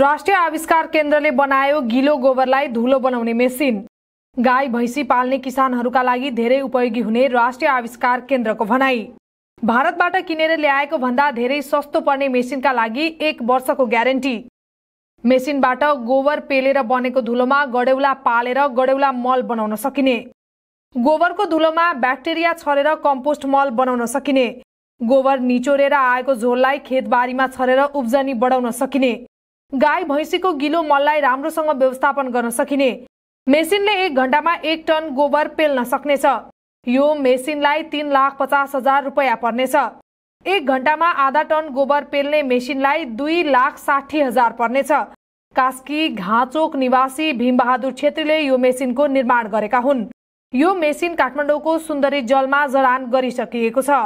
राष्ट्रिय आविष्कार केन्द्रले बनायो गिलो गोबरलाई धुलो बनाउने मेसिन गाई भैँसी पाल्ने किसानहरूका लागि धेरै उपयोगी हुने राष्ट्रिय आविष्कार केन्द्रको भनाई भारतबाट किनेर ल्याएको भन्दा धेरै सस्तो पर्ने मेसिनका लागि एक वर्षको ग्यारेन्टी मेसिनबाट गोबर पेलेर बनेको धुलोमा गडेउला पालेर गडेउला मल बनाउन सकिने गोबरको धुलोमा ब्याक्टेरिया छरेर कम्पोस्ट मल बनाउन सकिने गोबर निचोरेर आएको झोललाई खेतबारीमा छरेर उब्जनी बढाउन सकिने गाई भैँसीको गिलो मललाई राम्रोसँग व्यवस्थापन गर्न सकिने मेसिनले एक घण्टामा एक टन गोबर पेल्न सक्नेछ यो मेसिनलाई तीन लाख पचास हजार रुपियाँ पर्नेछ एक घण्टामा आधा टन गोबर पेल्ने मेसिनलाई दुई लाख साठी हजार पर्नेछ कास्की घाँचोक निवासी भीमबहादुर छेत्रीले यो मेसिनको निर्माण गरेका हुन् यो मेसिन काठमाडौँको सुन्दरी जलमा जडान गरिसकिएको छ